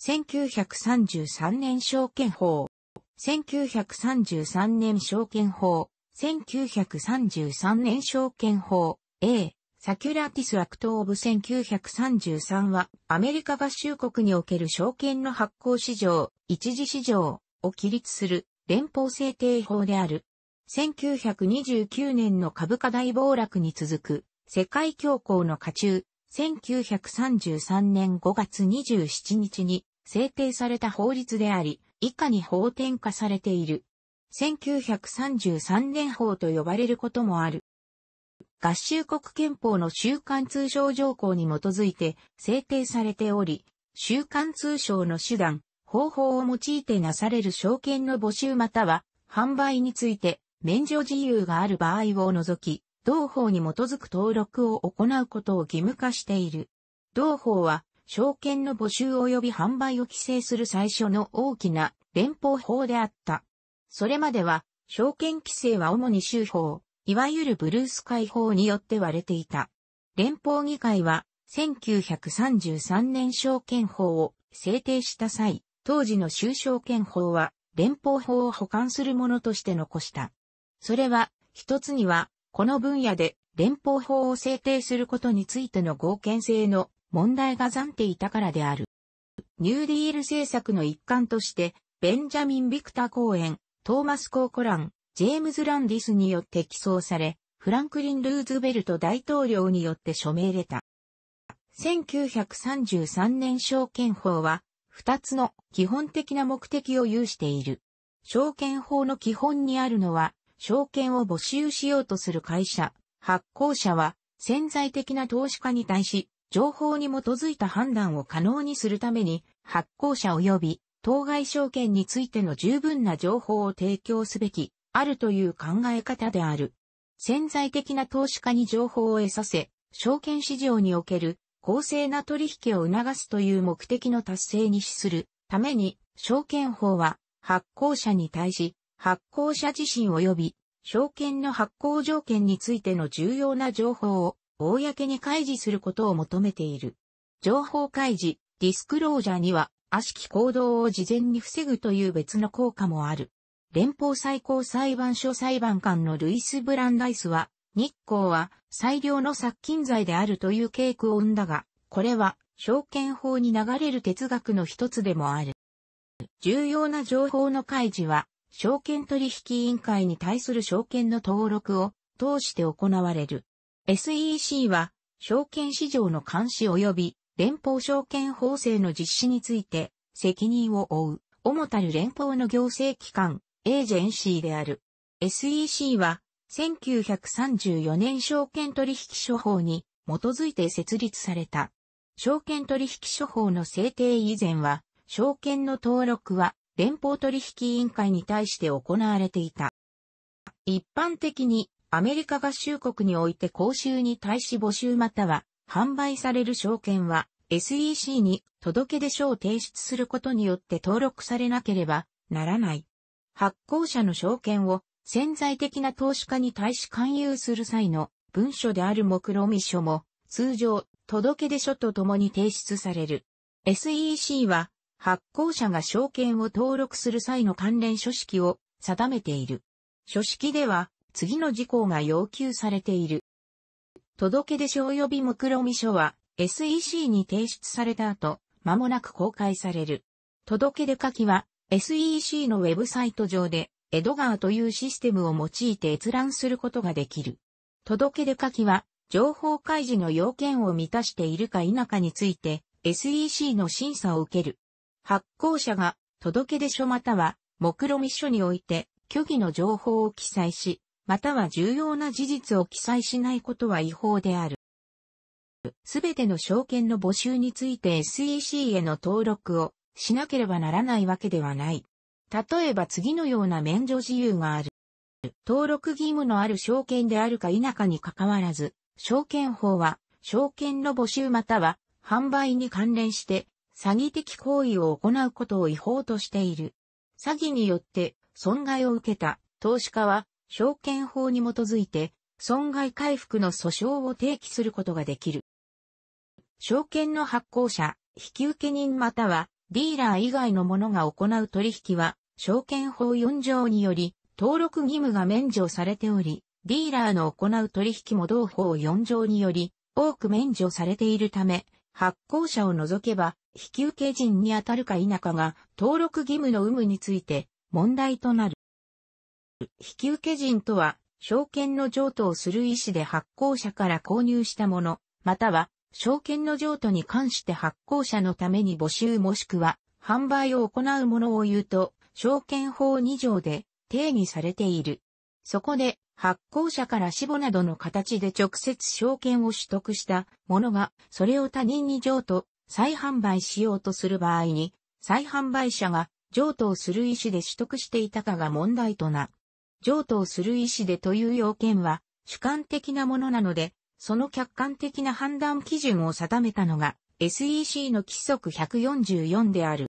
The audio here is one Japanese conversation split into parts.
1933年証券法、1933年証券法、1933年証券法 A、サキュラティスアクトオブ1933は、アメリカ合衆国における証券の発行市場、一時市場を起立する連邦制定法である。1929年の株価大暴落に続く、世界恐慌の下中、1933年5月27日に制定された法律であり、以下に法典化されている。1933年法と呼ばれることもある。合衆国憲法の週刊通商条項に基づいて制定されており、週刊通商の手段、方法を用いてなされる証券の募集または販売について免除自由がある場合を除き、同法に基づく登録を行うことを義務化している。同法は証券の募集及び販売を規制する最初の大きな連邦法であった。それまでは、証券規制は主に州法、いわゆるブルース解放によって割れていた。連邦議会は、1933年証券法を制定した際、当時の州証券法は、連邦法を保管するものとして残した。それは、一つには、この分野で連邦法を制定することについての合憲性の問題が残っていたからである。ニューディール政策の一環として、ベンジャミン・ビクター公園、トーマス・コーコラン、ジェームズ・ランディスによって起草され、フランクリン・ルーズベルト大統領によって署名れた。1933年証券法は、二つの基本的な目的を有している。証券法の基本にあるのは、証券を募集しようとする会社、発行者は潜在的な投資家に対し、情報に基づいた判断を可能にするために、発行者及び当該証券についての十分な情報を提供すべき、あるという考え方である。潜在的な投資家に情報を得させ、証券市場における公正な取引を促すという目的の達成に資するために、証券法は発行者に対し、発行者自身及び証券の発行条件についての重要な情報を公に開示することを求めている。情報開示、ディスクロージャーには、悪しき行動を事前に防ぐという別の効果もある。連邦最高裁判所裁判官のルイス・ブランダイスは、日光は最良の殺菌剤であるという傾向を生んだが、これは証券法に流れる哲学の一つでもある。重要な情報の開示は、証券取引委員会に対する証券の登録を通して行われる。SEC は、証券市場の監視及び連邦証券法制の実施について責任を負う、主たる連邦の行政機関、エージェンシーである。SEC は、1934年証券取引処法に基づいて設立された。証券取引処法の制定以前は、証券の登録は連邦取引委員会に対して行われていた。一般的にアメリカ合衆国において公衆に対し募集または販売される証券は SEC に届出書を提出することによって登録されなければならない。発行者の証券を潜在的な投資家に対し勧誘する際の文書である目論見書も通常届出書とともに提出される。SEC は発行者が証券を登録する際の関連書式を定めている。書式では次の事項が要求されている。届出書及び目論見書は SEC に提出された後、間もなく公開される。届出書きは SEC のウェブサイト上でエドガーというシステムを用いて閲覧することができる。届出書きは情報開示の要件を満たしているか否かについて SEC の審査を受ける。発行者が届出書または目論見書において虚偽の情報を記載し、または重要な事実を記載しないことは違法である。すべての証券の募集について SEC への登録をしなければならないわけではない。例えば次のような免除自由がある。登録義務のある証券であるか否かに関わらず、証券法は、証券の募集または販売に関連して、詐欺的行為を行うことを違法としている。詐欺によって損害を受けた投資家は証券法に基づいて、損害回復の訴訟を提起することができる。証券の発行者、引受人または、ディーラー以外の者が行う取引は、証券法4条により、登録義務が免除されており、ディーラーの行う取引も同法4条により、多く免除されているため、発行者を除けば、引受人に当たるか否かが、登録義務の有無について、問題となる。引受人とは、証券の譲渡をする意思で発行者から購入したもの、または、証券の譲渡に関して発行者のために募集もしくは、販売を行うものを言うと、証券法2条で定義されている。そこで、発行者から死母などの形で直接証券を取得したものが、それを他人に譲渡、再販売しようとする場合に、再販売者が譲渡をする意思で取得していたかが問題とな譲渡をする意思でという要件は主観的なものなので、その客観的な判断基準を定めたのが SEC の規則144である。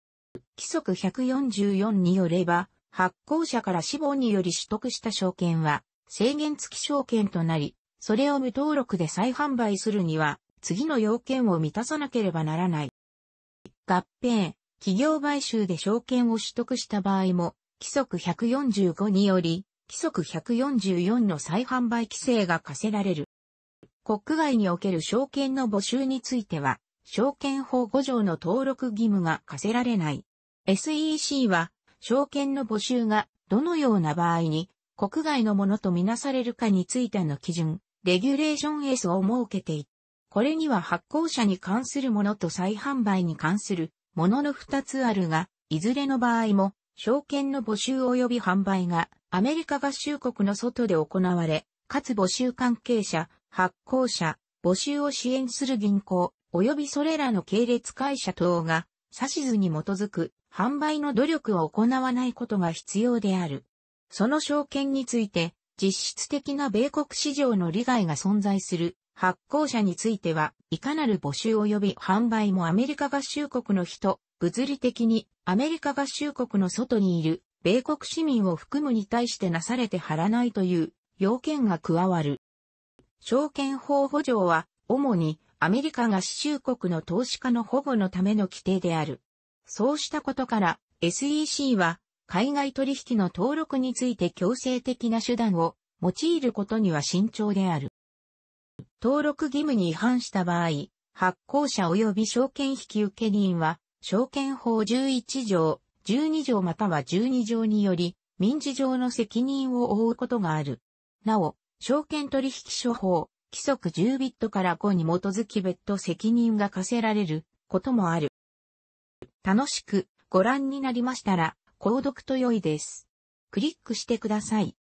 規則144によれば、発行者から死亡により取得した証券は制限付き証券となり、それを無登録で再販売するには、次の要件を満たさなければならない。合併、企業買収で証券を取得した場合も、規則145により、規則144の再販売規制が課せられる。国外における証券の募集については、証券法5条の登録義務が課せられない。SEC は、証券の募集がどのような場合に国外のものとみなされるかについての基準、レギュレーション S を設けていこれには発行者に関するものと再販売に関するものの2つあるが、いずれの場合も証券の募集及び販売がアメリカ合衆国の外で行われ、かつ募集関係者、発行者、募集を支援する銀行、及びそれらの系列会社等が、指図に基づく販売の努力を行わないことが必要である。その証券について、実質的な米国市場の利害が存在する発行者については、いかなる募集及び販売もアメリカ合衆国の人、物理的にアメリカ合衆国の外にいる米国市民を含むに対してなされて貼らないという要件が加わる。証券法補助は主にアメリカ合衆国の投資家の保護のための規定である。そうしたことから SEC は海外取引の登録について強制的な手段を用いることには慎重である。登録義務に違反した場合、発行者及び証券引受人は証券法11条、12条または12条により、民事上の責任を負うことがある。なお、証券取引所法、規則10ビットから5に基づき別途責任が課せられることもある。楽しくご覧になりましたら、購読と良いです。クリックしてください。